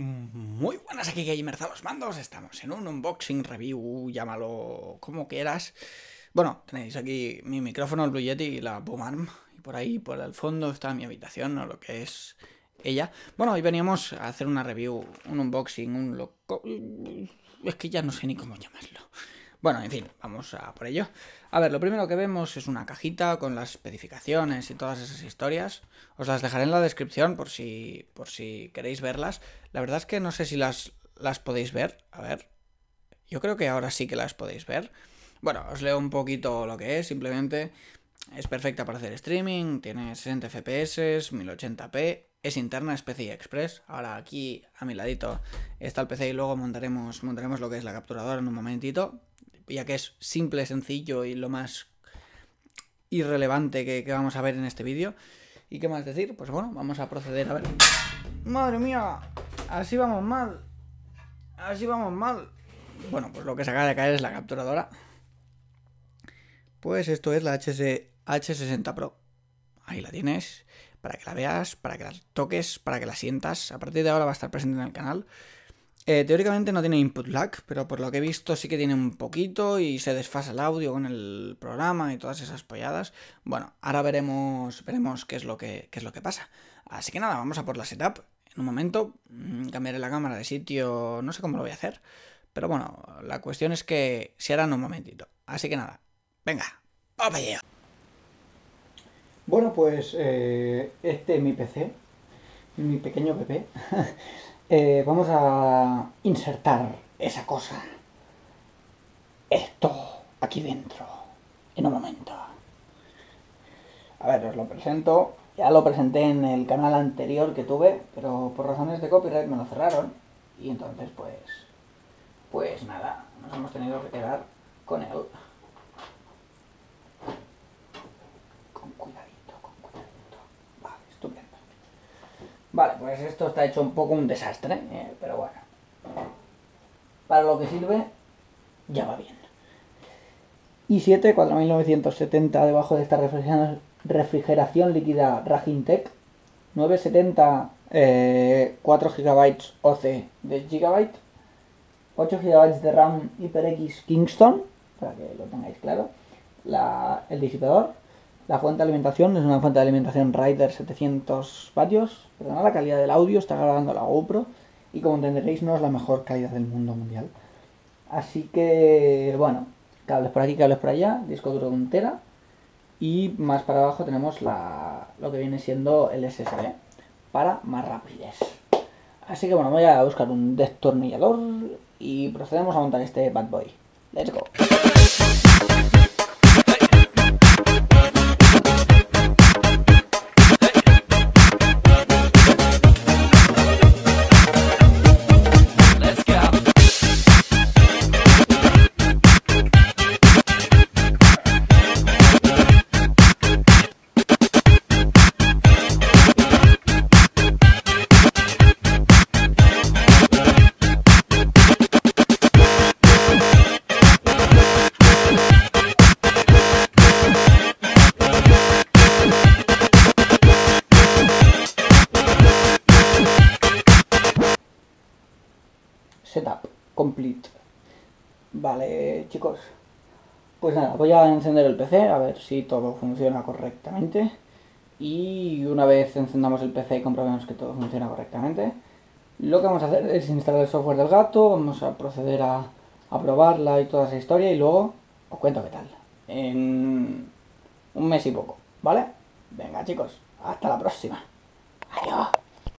Muy buenas, aquí Gamers a los mandos. Estamos en un unboxing, review, llámalo como quieras. Bueno, tenéis aquí mi micrófono, el Blue Yeti y la Boom Arm. Y por ahí, por el fondo, está mi habitación o lo que es ella. Bueno, hoy veníamos a hacer una review, un unboxing, un loco... Es que ya no sé ni cómo llamarlo. Bueno, en fin, vamos a por ello. A ver, lo primero que vemos es una cajita con las especificaciones y todas esas historias. Os las dejaré en la descripción por si, por si queréis verlas. La verdad es que no sé si las, las podéis ver. A ver, yo creo que ahora sí que las podéis ver. Bueno, os leo un poquito lo que es, simplemente es perfecta para hacer streaming, tiene 60 FPS, 1080p, es interna, es PCI Express. Ahora aquí a mi ladito está el PC y luego montaremos, montaremos lo que es la capturadora en un momentito ya que es simple, sencillo y lo más irrelevante que, vamos a ver en este vídeo. ¿Y qué más decir? Pues bueno, vamos a proceder a ver. ¡Madre mía! Así vamos mal. Así vamos mal. Bueno, pues lo que se acaba de caer es la capturadora. Pues esto es la H60 Pro. Ahí la tienes, para que la veas, para que la toques, para que la sientas. A partir de ahora va a estar presente en el canal. Eh, teóricamente no tiene input lag, pero por lo que he visto sí que tiene un poquito y se desfasa el audio con el programa y todas esas polladas. Bueno, ahora veremos, veremos qué, es lo que, es lo que pasa. Así que nada, vamos a por la setup. En un momento mm, cambiaré la cámara de sitio, no sé cómo lo voy a hacer. Pero bueno, la cuestión es que se harán en un momentito. Así que nada, venga, Bueno, pues eh, este es mi PC, mi pequeño bebé. Eh, vamos a insertar esa cosa, esto, aquí dentro, en un momento. A ver, os lo presento. Ya lo presenté en el canal anterior que tuve, pero por razones de copyright me lo cerraron. Y entonces, pues, pues nada, nos hemos tenido que quedar con él. Vale, pues esto está hecho un poco un desastre, eh, pero bueno. Para lo que sirve, ya va bien. y 7 4970 debajo de esta refrigeración líquida Tech, 970 4 GB OC de Gigabyte, 8 GB de RAM HyperX Kingston, para que lo tengáis claro. La, el disipador, la fuente de alimentación es una fuente de alimentación Rider 700 vatios. Perdona la calidad del audio, está grabando la GoPro y como entenderéis no es la mejor calidad del mundo mundial. Así que, bueno, cables por aquí, cables por allá, disco duro de un y más para abajo tenemos la, lo que viene siendo el SSD para más rapidez. Así que bueno, voy a buscar un destornillador y procedemos a montar este bad boy. Let's go. complete. Vale, chicos. Pues nada, voy a encender el PC, a ver si todo funciona correctamente. Y una vez encendamos el PC y comprobemos que todo funciona correctamente, lo que vamos a hacer es instalar el software del gato, vamos a proceder a, a probarla y toda esa historia y luego os cuento qué tal. En un mes y poco, ¿vale? Venga chicos, hasta la próxima. Adiós.